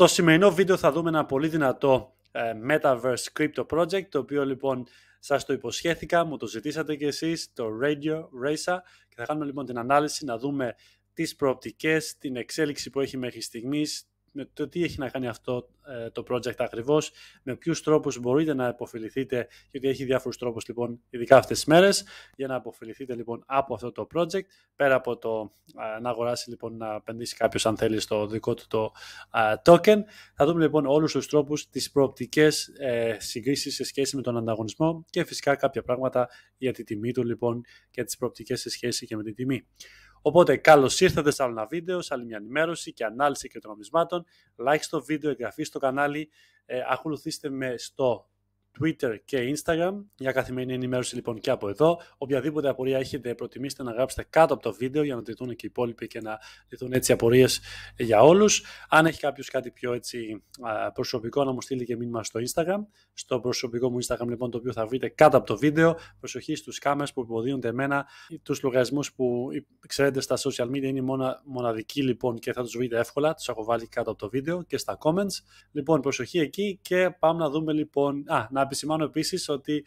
Στο σημερινό βίντεο θα δούμε ένα πολύ δυνατό ε, Metaverse Crypto Project, το οποίο λοιπόν σας το υποσχέθηκα, μου το ζητήσατε και εσείς, το Radio Racer και θα κάνουμε λοιπόν την ανάλυση να δούμε τις προοπτικές, την εξέλιξη που έχει μέχρι στιγμής, με το τι έχει να κάνει αυτό ε, το project ακριβώς, με ποιους τρόπους μπορείτε να αποφεληθείτε, γιατί έχει διάφορους τρόπους λοιπόν, ειδικά αυτές τις μέρες, για να αποφεληθείτε λοιπόν από αυτό το project. Πέρα από το ε, να αγοράσει λοιπόν, να επενδύσει κάποιος αν θέλει στο δικό του το ε, token, θα δούμε λοιπόν όλους τους τρόπους, τις προοπτικές ε, συγκρίσεις σε σχέση με τον ανταγωνισμό και φυσικά κάποια πράγματα για τη τιμή του λοιπόν και τις προοπτικές σε σχέση και με την τιμή. Οπότε καλώς ήρθατε σε άλλο ένα βίντεο, σε άλλη μια ενημέρωση και ανάλυση και των Like στο βίντεο, εγγραφή στο κανάλι, ε, ακολουθήστε με στο Twitter και Instagram για καθημερινή ενημέρωση λοιπόν και από εδώ. Οποιαδήποτε απορία έχετε προτιμήστε να γράψετε κάτω από το βίντεο για να την και οι υπόλοιποι και να δουν έτσι απορίες ε, για όλους. Αν έχει κάποιος κάτι πιο έτσι προσωπικό να μου στείλει και μήνυμα στο Instagram στο προσωπικό μου Instagram, λοιπόν, το οποίο θα βρείτε κάτω από το βίντεο. Προσοχή στους κάμερες που υποδίονται εμένα, τους λογαριασμούς που ξέρετε στα social media είναι μονα, μοναδικοί, λοιπόν, και θα τους βρείτε εύκολα. Τους έχω βάλει κάτω από το βίντεο και στα comments. Λοιπόν, προσοχή εκεί και πάμε να δούμε, λοιπόν... Α, να επισημάνω επίσης ότι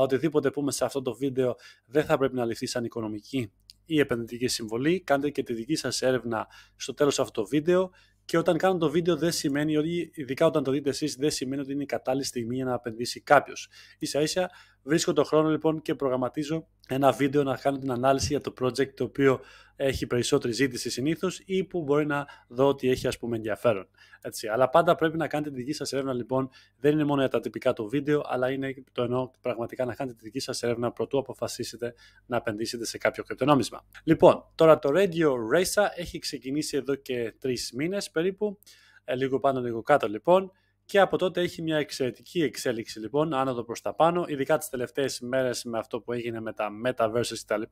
οτιδήποτε πούμε σε αυτό το βίντεο δεν θα πρέπει να ληφθεί σαν οικονομική ή επενδυτική συμβολή. Κάντε και τη δική σας έρευνα στο τέλος αυτό το βίντεο και όταν κάνω το βίντεο δεν σημαίνει ότι, ειδικά όταν το δείτε εσείς, δεν σημαίνει ότι είναι η κατάλληλη στιγμή για να επενδύσει κάποιος. σα ίσα Βρίσκω τον χρόνο λοιπόν και προγραμματίζω ένα βίντεο να κάνω την ανάλυση για το project το οποίο έχει περισσότερη ζήτηση συνήθως ή που μπορεί να δω ότι έχει ας πούμε ενδιαφέρον. Έτσι. Αλλά πάντα πρέπει να κάνετε τη δική σας έρευνα λοιπόν, δεν είναι μόνο για τα τυπικά το βίντεο, αλλά είναι το εννοώ πραγματικά να κάνετε τη δική σας έρευνα προτού αποφασίσετε να επενδύσετε σε κάποιο κρυπτονόμισμα. Λοιπόν, τώρα το Radio Racer έχει ξεκινήσει εδώ και τρεις μήνες περίπου, ε, λίγο πάνω λίγο κάτω λοιπόν. Και από τότε έχει μια εξαιρετική εξέλιξη λοιπόν, άνοδο προς τα πάνω, ειδικά τις τελευταίες ημέρες με αυτό που έγινε με τα metaverse κτλ.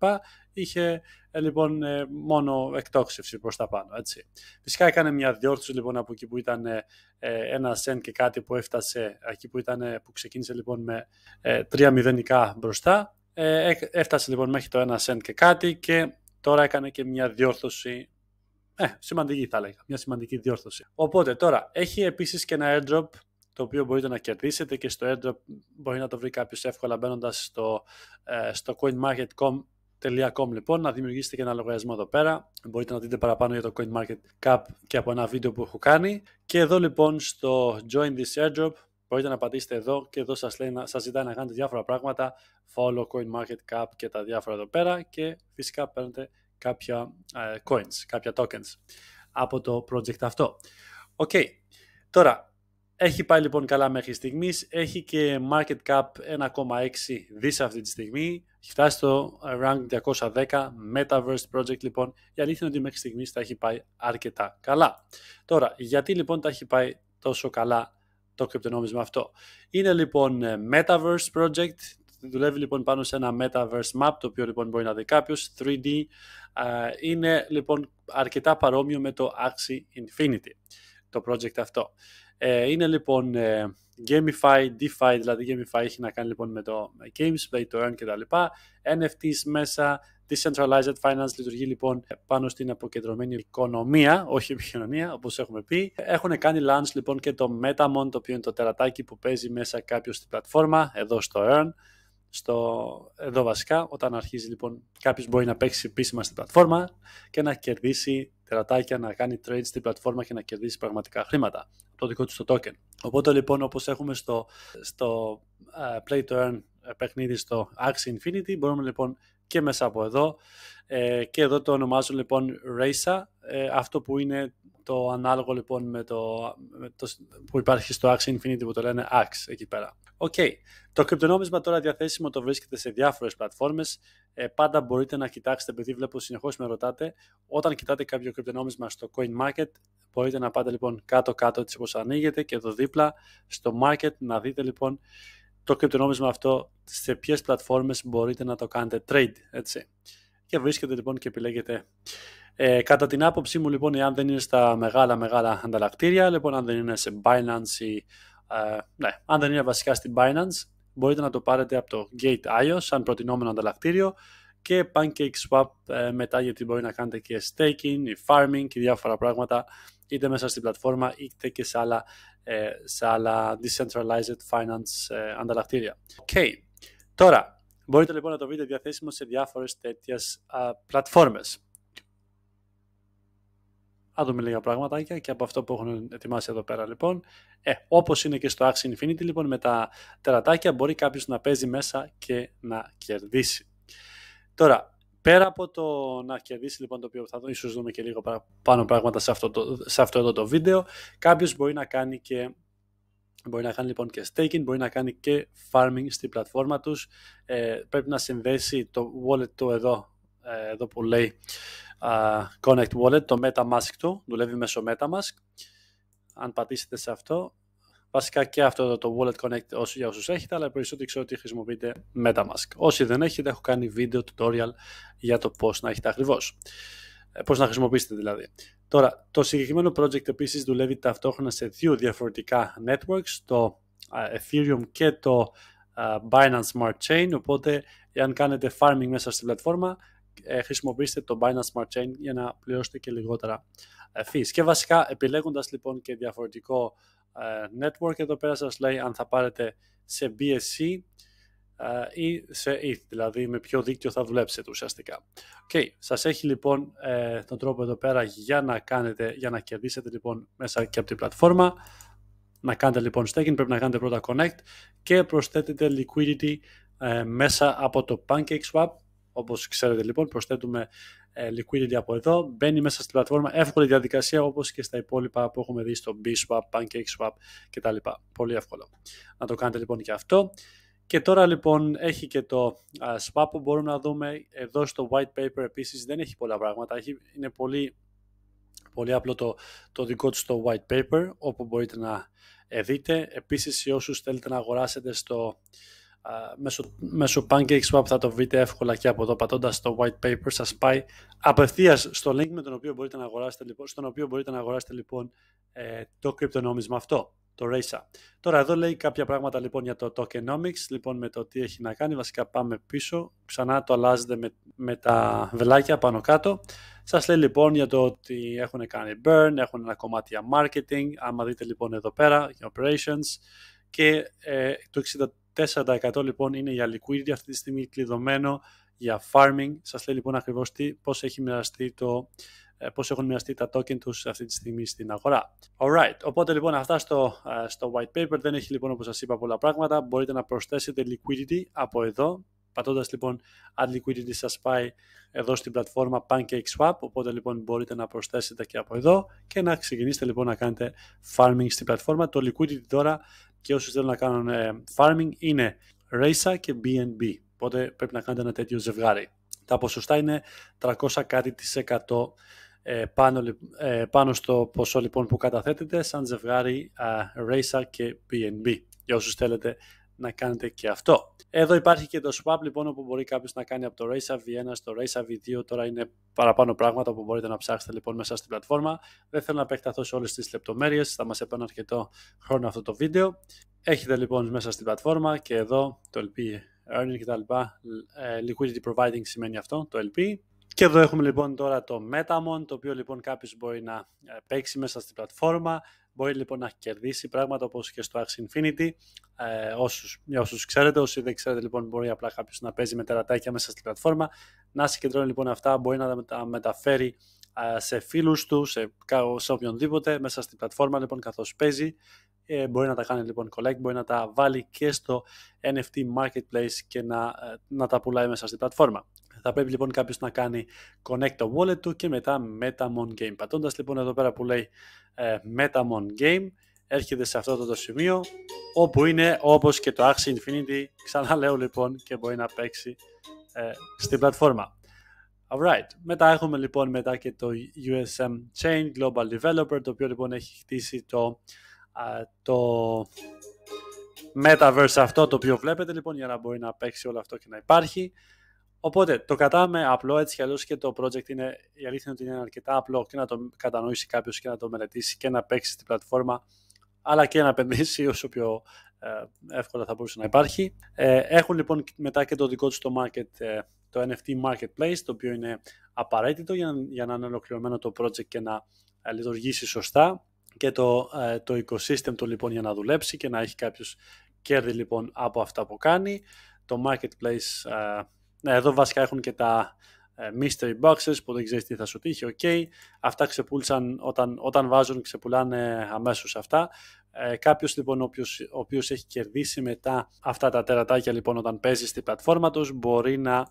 Είχε ε, λοιπόν ε, μόνο εκτόξευση προς τα πάνω. Έτσι. Φυσικά έκανε μια διόρθωση λοιπόν από εκεί που ήταν ε, ε ένα σεν και κάτι που έφτασε, εκεί που, ήταν, ε, που ξεκίνησε λοιπόν με ε, τρία μηδενικά μπροστά. έφτασε λοιπόν μέχρι το ένα σεν και κάτι και τώρα έκανε και μια διόρθωση ε, σημαντική θα έλεγα. Μια σημαντική διόρθωση. Οπότε τώρα έχει επίσης και ένα airdrop το οποίο μπορείτε να κερδίσετε και στο airdrop μπορεί να το βρει κάποιος εύκολα μπαίνοντας στο, ε, στο coinmarket.com λοιπόν, να δημιουργήσετε και ένα λογαριασμό εδώ πέρα. Μπορείτε να δείτε παραπάνω για το CoinMarketCap και από ένα βίντεο που έχω κάνει. Και εδώ λοιπόν στο Join this airdrop μπορείτε να πατήσετε εδώ και εδώ σας, λέει, σας ζητάει να κάνετε διάφορα πράγματα. Follow CoinMarketCap και τα διάφορα εδώ πέρα και φυσικά παίρνετε κάποια ε, coins, κάποια tokens από το project αυτό. Οκ. Τώρα, έχει πάει λοιπόν καλά μέχρι στιγμής, Έχει και market cap 1,6 δις αυτή τη στιγμή. Έχει φτάσει στο rank 210 Metaverse Project λοιπόν. Η αλήθεια είναι ότι μέχρι στιγμής τα έχει πάει αρκετά καλά. Τώρα, γιατί λοιπόν τα έχει πάει τόσο καλά το κρυπτονόμισμα αυτό. Είναι λοιπόν ε, Metaverse Project Δουλεύει λοιπόν πάνω σε ένα Metaverse Map, το οποίο λοιπόν μπορεί να δει κάποιος, 3D. Είναι λοιπόν αρκετά παρόμοιο με το Axie Infinity, το project αυτό. Ε, είναι λοιπόν ε, Gamify, DeFi, δηλαδή Gamify έχει να κάνει λοιπόν με το Games, Play to Earn κτλ. NFTs μέσα, Decentralized Finance λειτουργεί λοιπόν πάνω στην αποκεντρωμένη οικονομία, όχι επικοινωνία, όπως έχουμε πει. Έχουν κάνει launch λοιπόν και το Metamon, το οποίο είναι το τερατάκι που παίζει μέσα κάποιος στην πλατφόρμα, εδώ στο Earn στο, εδώ βασικά, όταν αρχίζει λοιπόν κάποιος μπορεί να παίξει επίσημα στην πλατφόρμα και να κερδίσει τερατάκια, να κάνει trade στην πλατφόρμα και να κερδίσει πραγματικά χρήματα το δικό του το token. Οπότε λοιπόν όπως έχουμε στο, στο play to earn παιχνίδι στο Axie Infinity, μπορούμε λοιπόν και μέσα από εδώ ε, και εδώ το ονομάζω λοιπόν Racer, ε, αυτό που είναι το ανάλογο λοιπόν με το, με το, που υπάρχει στο Axie Infinity που το λένε Axe εκεί πέρα. Οκ. Okay. Το κρυπτονόμισμα τώρα διαθέσιμο το βρίσκεται σε διάφορες πλατφόρμες. Ε, πάντα μπορείτε να κοιτάξετε, επειδή βλέπω συνεχώς με ρωτάτε, όταν κοιτάτε κάποιο κρυπτονόμισμα στο Coin Market, μπορείτε να πάτε λοιπόν κάτω-κάτω έτσι όπως ανοίγετε και εδώ δίπλα στο Market να δείτε λοιπόν το κρυπτονόμισμα αυτό σε ποιες πλατφόρμες μπορείτε να το κάνετε trade, έτσι και βρίσκεται λοιπόν και επιλέγετε Ε, κατά την άποψή μου λοιπόν, εάν δεν είναι στα μεγάλα μεγάλα ανταλλακτήρια, λοιπόν αν δεν είναι σε Binance ή, ε, ναι, αν δεν είναι βασικά στην Binance, μπορείτε να το πάρετε από το Gate.io σαν προτινόμενο ανταλλακτήριο και PancakeSwap swap ε, μετά γιατί μπορεί να κάνετε και staking, ή farming και διάφορα πράγματα είτε μέσα στην πλατφόρμα είτε και σε άλλα, ε, σε άλλα decentralized finance ε, ανταλλακτήρια. Okay. Τώρα, Μπορείτε λοιπόν να το βρείτε διαθέσιμο σε διάφορες τέτοιες α, πλατφόρμες. δούμε λίγα πραγματάκια και από αυτό που έχουν ετοιμάσει εδώ πέρα λοιπόν. Ε, όπως είναι και στο Axie Infinity λοιπόν με τα τερατάκια μπορεί κάποιος να παίζει μέσα και να κερδίσει. Τώρα, πέρα από το να κερδίσει λοιπόν το οποίο θα ίσως δούμε και λίγο πάνω πράγματα σε αυτό, το, σε εδώ το βίντεο, κάποιος μπορεί να κάνει και Μπορεί να κάνει λοιπόν και staking, μπορεί να κάνει και farming στην πλατφόρμα τους. Ε, πρέπει να συνδέσει το wallet του εδώ, ε, εδώ που λέει Connect Wallet, το MetaMask του, δουλεύει μέσω MetaMask. Αν πατήσετε σε αυτό, βασικά και αυτό εδώ το Wallet Connect όσοι, για όσους έχετε, αλλά περισσότερο ξέρω ότι χρησιμοποιείτε MetaMask. Όσοι δεν έχετε, έχω κάνει βίντεο tutorial για το πώς να έχετε ακριβώς. Ε, πώς να χρησιμοποιήσετε δηλαδή. Τώρα, το συγκεκριμένο project επίσης δουλεύει ταυτόχρονα σε δύο διαφορετικά networks, το Ethereum και το Binance Smart Chain, οπότε εάν κάνετε farming μέσα στην πλατφόρμα, ε, χρησιμοποιήστε το Binance Smart Chain για να πληρώσετε και λιγότερα ε, fees. Και βασικά επιλέγοντας λοιπόν και διαφορετικό network, εδώ πέρα σας λέει αν θα πάρετε σε BSC ε, ή σε ETH, δηλαδή με ποιο δίκτυο θα δουλέψετε ουσιαστικά. Okay. Σας έχει λοιπόν ε, τον τρόπο εδώ πέρα για να κάνετε, για να κερδίσετε λοιπόν μέσα και από την πλατφόρμα. Να κάνετε λοιπόν staking, πρέπει να κάνετε πρώτα connect και προσθέτετε liquidity ε, μέσα από το PancakeSwap. Όπως ξέρετε λοιπόν προσθέτουμε ε, liquidity από εδώ, μπαίνει μέσα στην πλατφόρμα, εύκολη διαδικασία όπως και στα υπόλοιπα που έχουμε δει στο BSwap, PancakeSwap κτλ. Πολύ εύκολο. Να το κάνετε λοιπόν και αυτό. Και τώρα λοιπόν έχει και το SWAP που μπορούμε να δούμε. Εδώ στο white paper επίσης δεν έχει πολλά πράγματα. Έχει, είναι πολύ, πολύ απλό το, το δικό του το white paper όπου μπορείτε να ε, δείτε. Επίσης οι όσους θέλετε να αγοράσετε στο, μέσω, μέσω PancakeSwap θα το βρείτε εύκολα και από εδώ πατώντας το white paper σας πάει απευθείας στο link με τον οποίο μπορείτε να αγοράσετε λοιπόν, στον οποίο μπορείτε να αγοράσετε λοιπόν ε, το κρυπτονόμισμα αυτό το Τώρα εδώ λέει κάποια πράγματα λοιπόν για το tokenomics, λοιπόν με το τι έχει να κάνει. Βασικά πάμε πίσω, ξανά το αλλάζετε με, τα βελάκια πάνω κάτω. Σας λέει λοιπόν για το ότι έχουν κάνει burn, έχουν ένα κομμάτι για marketing, άμα δείτε λοιπόν εδώ πέρα, για operations και ε, το 64% λοιπόν είναι για liquidity αυτή τη στιγμή κλειδωμένο για farming. Σας λέει λοιπόν ακριβώς τι, πώς έχει μοιραστεί το, ε, πώς έχουν μοιραστεί τα token τους αυτή τη στιγμή στην αγορά. Alright, οπότε λοιπόν αυτά στο, ε, στο white paper δεν έχει λοιπόν όπως σας είπα πολλά πράγματα. Μπορείτε να προσθέσετε liquidity από εδώ, πατώντας λοιπόν add liquidity σας πάει εδώ στην πλατφόρμα PancakeSwap, οπότε λοιπόν μπορείτε να προσθέσετε και από εδώ και να ξεκινήσετε λοιπόν να κάνετε farming στην πλατφόρμα. Το liquidity τώρα και όσοι θέλουν να κάνουν ε, farming είναι Raisa και BNB, οπότε πρέπει να κάνετε ένα τέτοιο ζευγάρι. Τα ποσοστά είναι 300 κάτι ε, πάνω, ε, πάνω στο ποσό λοιπόν που καταθέτεται σαν ζευγάρι Racer και BNB για όσους θέλετε να κάνετε και αυτό. Εδώ υπάρχει και το swap λοιπόν όπου μπορεί κάποιος να κάνει από το Racer V1 στο Racer V2 τώρα είναι παραπάνω πράγματα που μπορείτε να ψάξετε λοιπόν μέσα στην πλατφόρμα. Δεν θέλω να επεκταθώ σε όλες τις λεπτομέρειες, θα μας έπαιρνε αρκετό χρόνο αυτό το βίντεο. Έχετε λοιπόν μέσα στην πλατφόρμα και εδώ το LP earning κτλ. Ε, liquidity providing σημαίνει αυτό, το LP. Και εδώ έχουμε λοιπόν τώρα το Metamon, το οποίο λοιπόν κάποιος μπορεί να ε, παίξει μέσα στην πλατφόρμα, μπορεί λοιπόν να κερδίσει πράγματα όπως και στο Axie Infinity. Ε, όσους, για όσους ξέρετε, όσοι δεν ξέρετε λοιπόν μπορεί απλά κάποιος να παίζει με τερατάκια μέσα στην πλατφόρμα, να συγκεντρώνει λοιπόν αυτά, μπορεί να τα μεταφέρει σε φίλους του, σε, σε οποιονδήποτε μέσα στην πλατφόρμα λοιπόν καθώς παίζει ε, μπορεί να τα κάνει λοιπόν collect, μπορεί να τα βάλει και στο NFT marketplace και να, ε, να τα πουλάει μέσα στην πλατφόρμα. Θα πρέπει λοιπόν κάποιος να κάνει connect το wallet του και μετά MetaMon Game. Πατώντας λοιπόν εδώ πέρα που λέει ε, MetaMon Game, έρχεται σε αυτό το, σημείο όπου είναι όπως και το Axie Infinity ξαναλέω λοιπόν και μπορεί να παίξει ε, στην πλατφόρμα Alright. Μετά έχουμε λοιπόν μετά και το USM Chain Global Developer το οποίο λοιπόν έχει χτίσει το, το Metaverse αυτό το οποίο βλέπετε λοιπόν για να μπορεί να παίξει όλο αυτό και να υπάρχει Οπότε το κατάμε απλό έτσι κι αλλιώς και το project είναι, η αλήθεια είναι ότι είναι αρκετά απλό και να το κατανοήσει κάποιος και να το μελετήσει και να παίξει στην πλατφόρμα αλλά και να επενδύσει όσο πιο ε, εύκολα θα μπορούσε να υπάρχει. Ε, έχουν λοιπόν μετά και το δικό τους το market, ε, το NFT marketplace, το οποίο είναι απαραίτητο για να, για να είναι ολοκληρωμένο το project και να λειτουργήσει σωστά και το, το ecosystem του λοιπόν για να δουλέψει και να έχει κάποιος κέρδη λοιπόν από αυτά που κάνει. Το marketplace ναι, εδώ βασικά έχουν και τα ε, mystery boxes που δεν ξέρεις τι θα σου τύχει, Αυτά ξεπούλησαν όταν, όταν βάζουν, ξεπουλάνε αμέσως αυτά. Ε, κάποιος λοιπόν ο οποίος, έχει κερδίσει μετά αυτά τα τερατάκια λοιπόν όταν παίζει στην πλατφόρμα τους μπορεί να,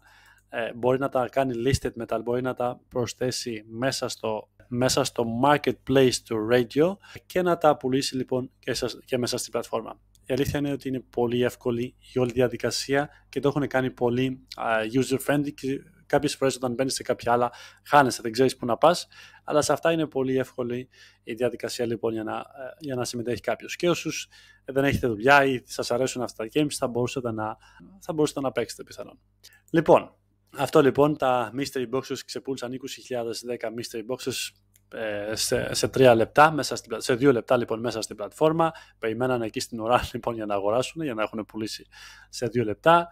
ε, μπορεί να τα κάνει listed μετά, μπορεί να τα προσθέσει μέσα στο, μέσα στο marketplace του radio και να τα πουλήσει λοιπόν και, και μέσα στην πλατφόρμα η αλήθεια είναι ότι είναι πολύ εύκολη η όλη διαδικασία και το έχουν κάνει πολύ uh, user-friendly και κάποιες φορές όταν μπαίνεις σε κάποια άλλα χάνεσαι, δεν ξέρεις πού να πά. αλλά σε αυτά είναι πολύ εύκολη η διαδικασία λοιπόν για να, ε, για να συμμετέχει κάποιος. Και όσους δεν έχετε δουλειά ή σας αρέσουν αυτά τα games θα μπορούσατε να, θα μπορούσατε να παίξετε πιθανόν. Λοιπόν, αυτό λοιπόν, τα mystery boxes ξεπούλησαν 20.010 mystery boxes ε, σε, σε, τρία λεπτά, μέσα στην, σε δύο λεπτά λοιπόν μέσα στην πλατφόρμα. περιμέναν εκεί στην ώρα λοιπόν για να αγοράσουν, για να έχουν πουλήσει σε δύο λεπτά.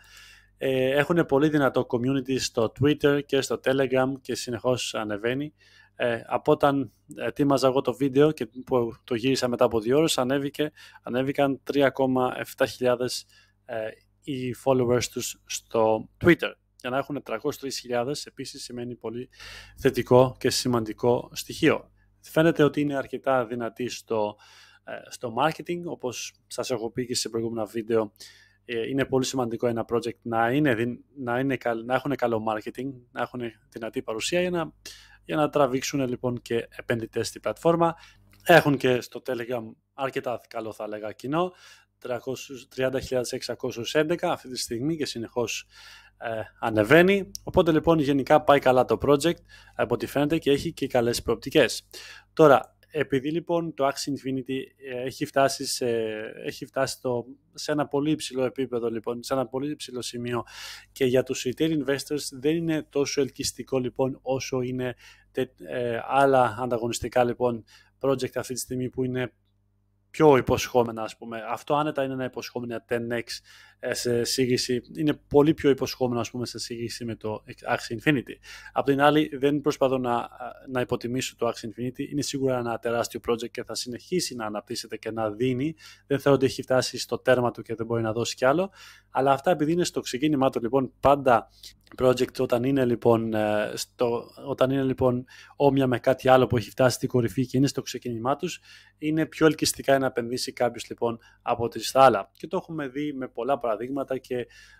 Ε, έχουν πολύ δυνατό community στο Twitter και στο Telegram και συνεχώς ανεβαίνει. Ε, από όταν ετοίμαζα εγώ το βίντεο και που το γύρισα μετά από δύο ώρες ανέβηκε, ανέβηκαν 3,7 χιλιάδες ε, οι followers τους στο Twitter για να έχουν 303.000 επίσης σημαίνει πολύ θετικό και σημαντικό στοιχείο. Φαίνεται ότι είναι αρκετά δυνατή στο, ε, στο marketing, όπως σας έχω πει και σε προηγούμενα βίντεο, ε, είναι πολύ σημαντικό ένα project να, είναι, να, να έχουν καλό marketing, να έχουν δυνατή παρουσία για να, για να τραβήξουν λοιπόν και επενδυτές στην πλατφόρμα. Έχουν και στο Telegram αρκετά καλό θα λέγα κοινό. 30.611 αυτή τη στιγμή και συνεχώς ε, ανεβαίνει. Οπότε λοιπόν γενικά πάει καλά το project από ό,τι φαίνεται και έχει και καλές προοπτικές. Τώρα, επειδή λοιπόν το Axie Infinity ε, έχει φτάσει, σε, έχει φτάσει το, σε ένα πολύ υψηλό επίπεδο λοιπόν, σε ένα πολύ υψηλό σημείο και για τους retail investors δεν είναι τόσο ελκυστικό λοιπόν όσο είναι ε, άλλα ανταγωνιστικά λοιπόν project αυτή τη στιγμή που είναι πιο υποσχόμενα, ας πούμε. Αυτό άνετα είναι ένα υποσχόμενο 10x ε, σε σύγκριση, είναι πολύ πιο υποσχόμενο ας πούμε σε σύγκριση με το Axie Infinity. Απ' την άλλη δεν προσπαθώ να, να υποτιμήσω το Axie Infinity, είναι σίγουρα ένα τεράστιο project και θα συνεχίσει να αναπτύσσεται και να δίνει, δεν θεωρώ ότι έχει φτάσει στο τέρμα του και δεν μπορεί να δώσει κι άλλο, αλλά αυτά επειδή είναι στο ξεκίνημά του λοιπόν πάντα project όταν είναι λοιπόν, ε, στο, όταν είναι, λοιπόν όμοια με κάτι άλλο που έχει φτάσει στην κορυφή και είναι στο ξεκίνημά τους, είναι πιο ελκυστικά να επενδύσει κάποιος λοιπόν από τη στάλα. Και το έχουμε δει με πολλά πράγματα παραδείγματα και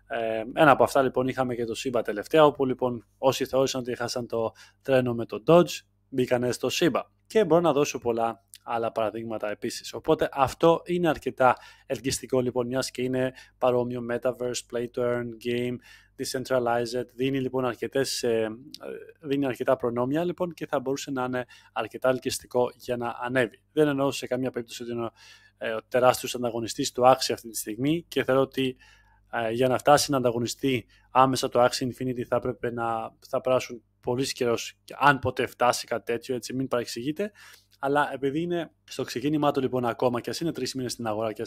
ε, ένα από αυτά λοιπόν είχαμε και το Σίμπα τελευταία όπου λοιπόν όσοι θεώρησαν ότι χάσαν το τρένο με το Dodge μπήκανε στο Σίμπα και μπορώ να δώσω πολλά άλλα παραδείγματα επίσης. Οπότε αυτό είναι αρκετά ελκυστικό λοιπόν μιας και είναι παρόμοιο Metaverse, Play to Earn, Game, Decentralized, δίνει λοιπόν αρκετές, ε, ε, δίνει αρκετά προνόμια λοιπόν και θα μπορούσε να είναι αρκετά ελκυστικό για να ανέβει. Δεν εννοώ σε καμία περίπτωση ότι είναι ε, ο τεράστιος ανταγωνιστής του Axie αυτή τη στιγμή και θεωρώ ότι ε, για να φτάσει να ανταγωνιστεί άμεσα το Axie Infinity θα πρέπει να θα περάσουν πολύ καιρός, αν ποτέ φτάσει κάτι τέτοιο, έτσι μην παρεξηγείτε. Αλλά επειδή είναι στο ξεκίνημά του λοιπόν ακόμα και ας είναι τρεις μήνες στην αγορά και ας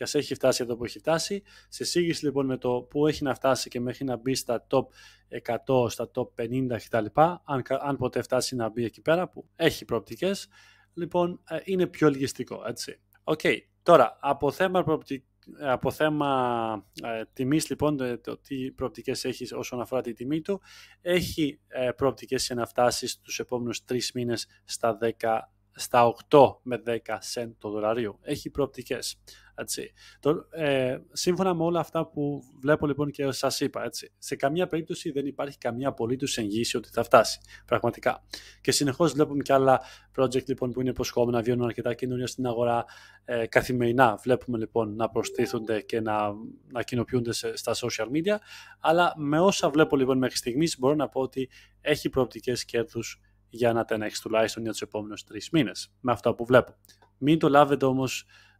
ας έχει φτάσει εδώ που έχει φτάσει, σε σύγκριση λοιπόν με το που έχει να φτάσει και μέχρι να μπει στα top 100, στα top 50 κτλ., αν, αν ποτέ φτάσει να μπει εκεί πέρα που έχει προοπτικές, λοιπόν ε, είναι πιο λογιστικό, έτσι. Οκ. Okay. Τώρα, από θέμα, τιμή, από θέμα ε, τιμής, λοιπόν, το, ε, το τι προοπτικές έχεις όσον αφορά τη τιμή του, έχει ε, προοπτικές να φτάσει στους επόμενους τρεις μήνες στα 10 στα 8 με 10 cent το δολαρίο. Έχει προοπτικές. Έτσι. Το, ε, σύμφωνα με όλα αυτά που βλέπω λοιπόν και σας είπα, έτσι, σε καμία περίπτωση δεν υπάρχει καμία απολύτως εγγύηση ότι θα φτάσει. Πραγματικά. Και συνεχώς βλέπουμε και άλλα project λοιπόν, που είναι υποσχόμενα, βιώνουν αρκετά καινούργια στην αγορά ε, καθημερινά. Βλέπουμε λοιπόν να προστίθονται και να, να κοινοποιούνται στα social media. Αλλά με όσα βλέπω λοιπόν μέχρι στιγμής, μπορώ να πω ότι έχει προοπτικές κέρδους για να τα τουλάχιστον για τους επόμενους τρεις μήνες. Με αυτά που βλέπω. Μην το λάβετε όμως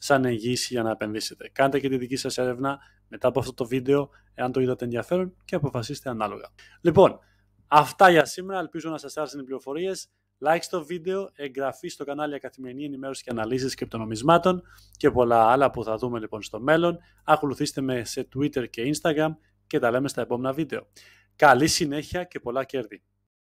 σαν εγγύηση για να επενδύσετε. Κάντε και τη δική σας έρευνα μετά από αυτό το βίντεο, εάν το είδατε ενδιαφέρον και αποφασίστε ανάλογα. Λοιπόν, αυτά για σήμερα. Ελπίζω να σας άρεσαν οι πληροφορίες. Like στο βίντεο, εγγραφή στο κανάλι για καθημερινή ενημέρωση και αναλύσεις κρυπτονομισμάτων και πολλά άλλα που θα δούμε λοιπόν στο μέλλον. Ακολουθήστε με σε Twitter και Instagram και τα λέμε στα επόμενα βίντεο. Καλή συνέχεια και πολλά κέρδη.